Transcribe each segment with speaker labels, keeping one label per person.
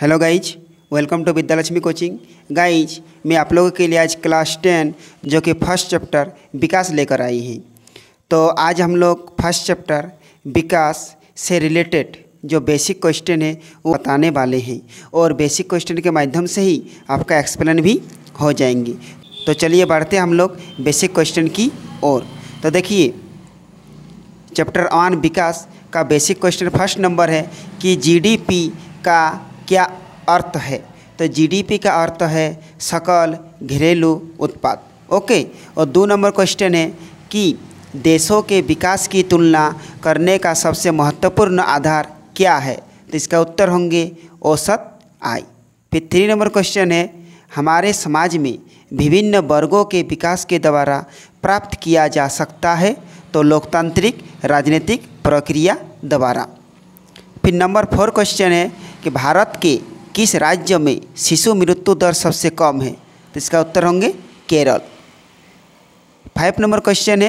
Speaker 1: hello guys welcome to Vidyalakshmi coaching guys मैं आप लोगों के लिए आज क्लास टेन जो कि फर्स्ट चैप्टर विकास लेकर आई है तो आज हम लोग फर्स्ट चैप्टर विकास से रिलेटेड जो बेसिक क्वेश्चन है वो बताने वाले हैं और बेसिक क्वेश्चन के माध्यम से ही आपका एक्सप्लेन भी हो जाएंगे तो चलिए बढ़ते हम लोग बेसिक क्वेश्चन की ओर तो देखिए चैप्टर वन विकास का बेसिक क्वेश्चन फर्स्ट नंबर है कि जी का क्या अर्थ है तो जीडीपी का अर्थ है सकल घरेलू उत्पाद ओके और दो नंबर क्वेश्चन है कि देशों के विकास की तुलना करने का सबसे महत्वपूर्ण आधार क्या है तो इसका उत्तर होंगे औसत आय फिर थ्री नंबर क्वेश्चन है हमारे समाज में विभिन्न वर्गों के विकास के द्वारा प्राप्त किया जा सकता है तो लोकतांत्रिक राजनीतिक प्रक्रिया द्वारा फिर नंबर फोर क्वेश्चन है कि भारत के किस राज्य में शिशु मृत्यु दर सबसे कम है तो इसका उत्तर होंगे केरल फाइव नंबर क्वेश्चन है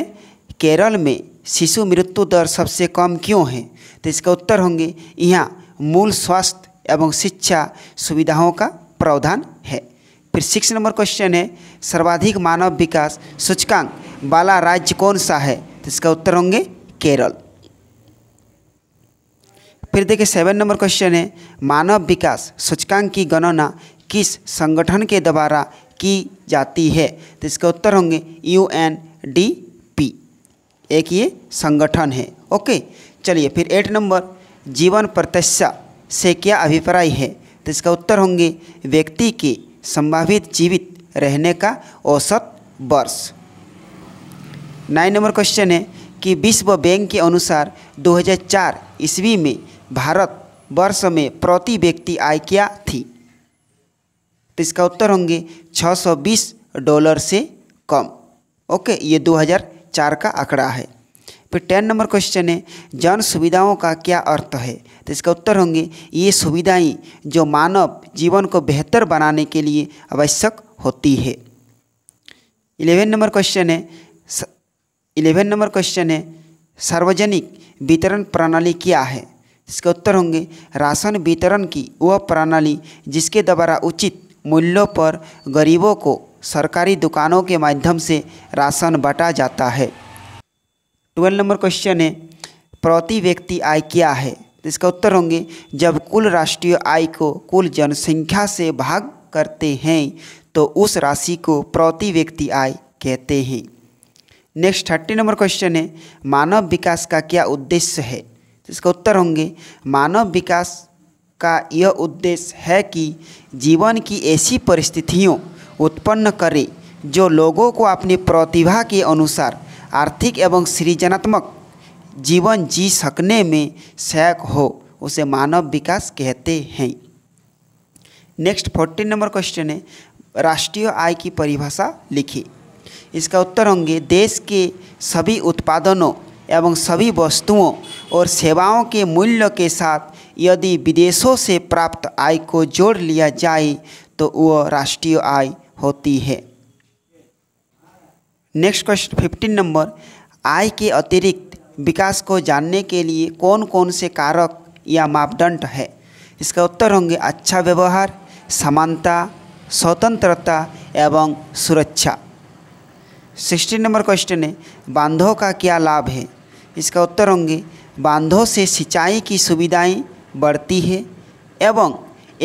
Speaker 1: केरल में शिशु मृत्यु दर सबसे कम क्यों है तो इसका उत्तर होंगे यहाँ मूल स्वास्थ्य एवं शिक्षा सुविधाओं का प्रावधान है फिर सिक्स नंबर क्वेश्चन है सर्वाधिक मानव विकास सूचकांक वाला राज्य कौन सा है तो इसका उत्तर होंगे केरल फिर देखिए सेवन नंबर क्वेश्चन है मानव विकास सूचकांक की गणना किस संगठन के द्वारा की जाती है तो इसका उत्तर होंगे यू एन डी पी एक ये संगठन है ओके चलिए फिर एट नंबर जीवन प्रत्याशा से क्या अभिप्राय है तो इसका उत्तर होंगे व्यक्ति के संभावित जीवित रहने का औसत वर्ष नाइन नंबर क्वेश्चन है कि विश्व बैंक के अनुसार 2004 ईस्वी में भारत वर्ष में प्रति व्यक्ति आय क्या थी तो इसका उत्तर होंगे 620 डॉलर से कम ओके ये 2004 का आंकड़ा है फिर टेन नंबर क्वेश्चन है जन सुविधाओं का क्या अर्थ है तो इसका उत्तर होंगे ये सुविधाएं जो मानव जीवन को बेहतर बनाने के लिए आवश्यक होती है इलेवन नंबर क्वेश्चन है इलेवन नंबर क्वेश्चन है सार्वजनिक वितरण प्रणाली क्या है इसके उत्तर होंगे राशन वितरण की वह प्रणाली जिसके द्वारा उचित मूल्यों पर गरीबों को सरकारी दुकानों के माध्यम से राशन बांटा जाता है ट्वेल्व नंबर क्वेश्चन है प्रति व्यक्ति आय क्या है तो इसका उत्तर होंगे जब कुल राष्ट्रीय आय को कुल जनसंख्या से भाग करते हैं तो उस राशि को प्रति व्यक्ति आय कहते हैं नेक्स्ट थर्टी नंबर क्वेश्चन है मानव विकास का क्या उद्देश्य है तो इसका उत्तर होंगे मानव विकास का यह उद्देश्य है कि जीवन की ऐसी परिस्थितियों उत्पन्न करे जो लोगों को अपनी प्रतिभा के अनुसार आर्थिक एवं सृजनात्मक जीवन जी सकने में सहायक हो उसे मानव विकास कहते हैं नेक्स्ट फोर्टीन नंबर क्वेश्चन है राष्ट्रीय आय की परिभाषा लिखी इसका उत्तर होंगे देश के सभी उत्पादनों एवं सभी वस्तुओं और सेवाओं के मूल्य के साथ यदि विदेशों से प्राप्त आय को जोड़ लिया जाए तो वह राष्ट्रीय आय होती है नेक्स्ट क्वेश्चन फिफ्टीन नंबर आय के अतिरिक्त विकास को जानने के लिए कौन कौन से कारक या मापदंड है इसका उत्तर होंगे अच्छा व्यवहार समानता स्वतंत्रता एवं सुरक्षा सिक्सटीन नंबर क्वेश्चन है बांधों का क्या लाभ है इसका उत्तर होंगे बांधों से सिंचाई की सुविधाएं बढ़ती है एवं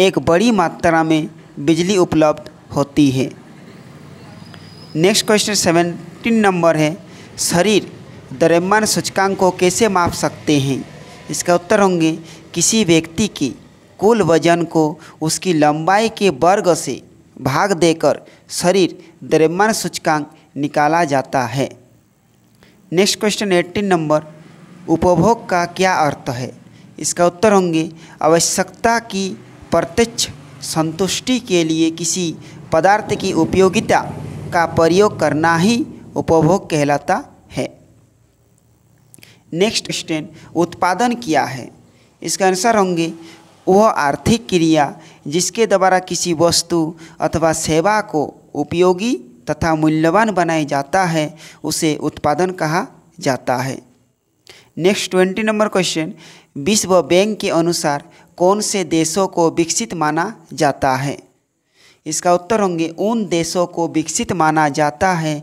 Speaker 1: एक बड़ी मात्रा में बिजली उपलब्ध होती है नेक्स्ट क्वेश्चन सेवेंटीन नंबर है शरीर दरम्यान सूचकांक को कैसे माप सकते हैं इसका उत्तर होंगे किसी व्यक्ति की कुल वजन को उसकी लंबाई के वर्ग से भाग देकर शरीर दरम्यान सूचकांक निकाला जाता है नेक्स्ट क्वेश्चन एट्टीन नंबर उपभोग का क्या अर्थ है इसका उत्तर होंगे आवश्यकता की प्रत्यक्ष संतुष्टि के लिए किसी पदार्थ की उपयोगिता का प्रयोग करना ही उपभोग कहलाता है नेक्स्ट क्वेश्चन उत्पादन किया है इसका आंसर होंगे वह आर्थिक क्रिया जिसके द्वारा किसी वस्तु अथवा सेवा को उपयोगी तथा मूल्यवान बनाया जाता है उसे उत्पादन कहा जाता है नेक्स्ट ट्वेंटी नंबर क्वेश्चन विश्व बैंक के अनुसार कौन से देशों को विकसित माना जाता है इसका उत्तर होंगे उन देशों को विकसित माना जाता है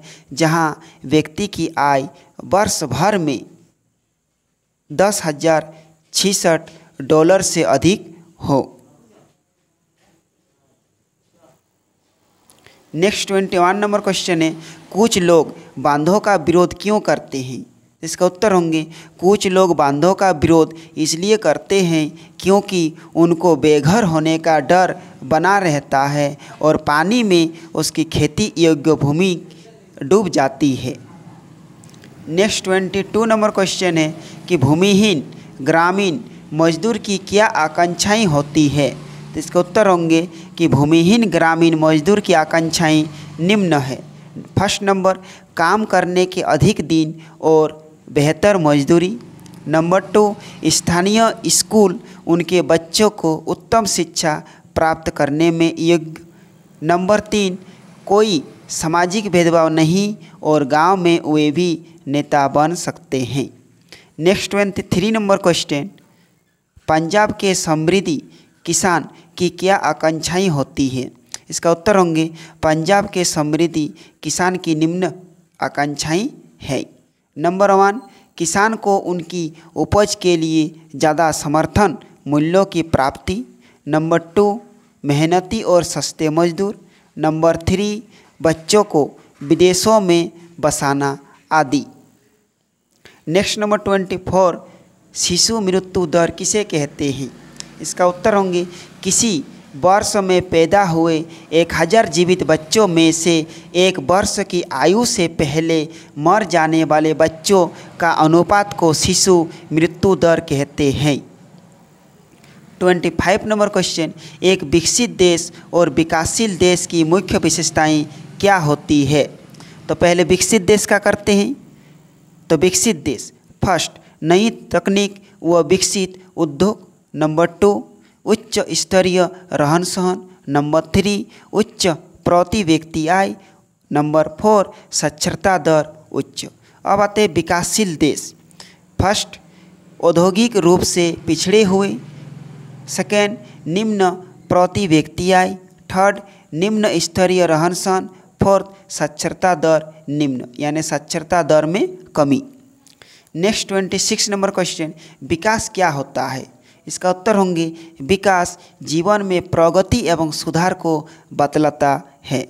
Speaker 1: जहां व्यक्ति की आय वर्ष भर में दस हजार छिसठ डॉलर से अधिक हो next twenty one number question है कुछ लोग बांधों का विरोध क्यों करते हैं इसका उत्तर होंगे कुछ लोग बांधों का विरोध इसलिए करते हैं क्योंकि उनको बेघर होने का डर बना रहता है और पानी में उसकी खेती योग्य भूमि डूब जाती है next twenty two number question है कि भूमिहीन ग्रामीण मजदूर की क्या आकांक्षाएं होती है तो इसके उत्तर होंगे कि भूमिहीन ग्रामीण मजदूर की आकांक्षाएं निम्न है फर्स्ट नंबर काम करने के अधिक दिन और बेहतर मजदूरी नंबर टू स्थानीय स्कूल उनके बच्चों को उत्तम शिक्षा प्राप्त करने में योग्य नंबर तीन कोई सामाजिक भेदभाव नहीं और गांव में वे भी नेता बन सकते हैं next twenty three number question Punjab के समृद्धि किसान की क्या आकांक्षाएँ होती है इसका उत्तर होंगे पंजाब के समृद्धि किसान की निम्न आकांक्षाएँ है नंबर वन किसान को उनकी उपज के लिए ज़्यादा समर्थन मूल्यों की प्राप्ति नंबर टू मेहनती और सस्ते मजदूर नंबर थ्री बच्चों को विदेशों में बसाना आदि नेक्स्ट नंबर ट्वेंटी फोर शिशु मृत्यु दर किसे कहते हैं इसका उत्तर होंगे किसी वर्ष में पैदा हुए एक हज़ार जीवित बच्चों में से एक वर्ष की आयु से पहले मर जाने वाले बच्चों का अनुपात को शिशु मृत्यु दर कहते हैं ट्वेंटी फाइव नंबर क्वेश्चन एक विकसित देश और विकासशील देश की मुख्य विशेषताएं क्या होती है तो पहले विकसित देश का करते हैं तो विकसित देश फर्स्ट नई तकनीक व विकसित उद्योग नंबर टू उच्च स्तरीय रहन सहन नंबर थ्री उच्च प्रति व्यक्ति आय नंबर फोर साक्षरता दर उच्च अब आते विकासशील देश फर्स्ट औद्योगिक रूप से पिछड़े हुए सेकेंड निम्न प्रति व्यक्ति आय थर्ड निम्न स्तरीय रहन सहन फोर्थ साक्षरता दर निम्न यानी साक्षरता दर में कमी next twenty six number question विकास क्या होता है इसका उत्तर होंगे विकास जीवन में प्रगति एवं सुधार को बतलाता है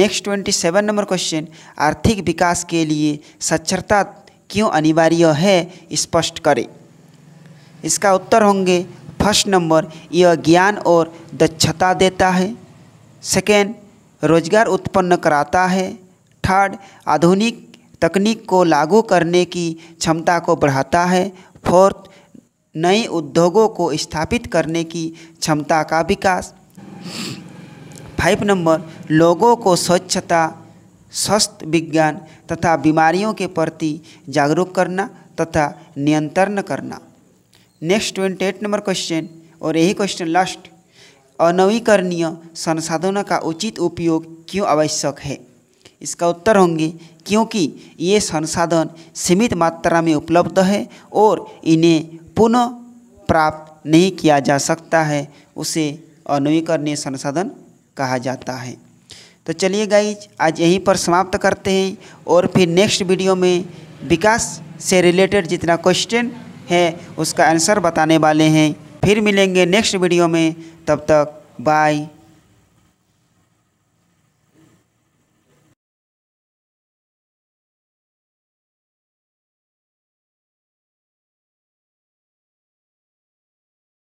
Speaker 1: next twenty seven number question आर्थिक विकास के लिए साक्षरता क्यों अनिवार्य है स्पष्ट करें इसका उत्तर होंगे फर्स्ट नंबर यह ज्ञान और दक्षता देता है सेकेंड रोजगार उत्पन्न कराता है थर्ड आधुनिक तकनीक को लागू करने की क्षमता को बढ़ाता है फोर्थ नए उद्योगों को स्थापित करने की क्षमता का विकास फाइव नंबर लोगों को स्वच्छता स्वस्थ विज्ञान तथा बीमारियों के प्रति जागरूक करना तथा नियंत्रण करना next twenty eight number question और यही क्वेश्चन लास्ट अनवीकरणीय संसाधनों का उचित उपयोग क्यों आवश्यक है इसका उत्तर होंगे क्योंकि ये संसाधन सीमित मात्रा में उपलब्ध है और इन्हें पुनः प्राप्त नहीं किया जा सकता है उसे अनवीकरणीय संसाधन कहा जाता है तो चलिए गाइज आज यहीं पर समाप्त करते हैं और फिर नेक्स्ट वीडियो में विकास से रिलेटेड जितना क्वेश्चन है उसका आंसर बताने वाले हैं फिर मिलेंगे नेक्स्ट वीडियो में तब तक बाय